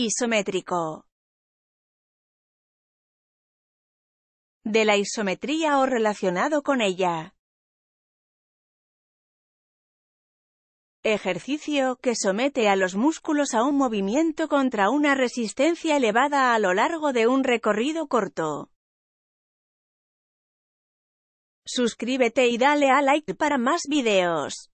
Isométrico. De la isometría o relacionado con ella. Ejercicio que somete a los músculos a un movimiento contra una resistencia elevada a lo largo de un recorrido corto. Suscríbete y dale a like para más videos.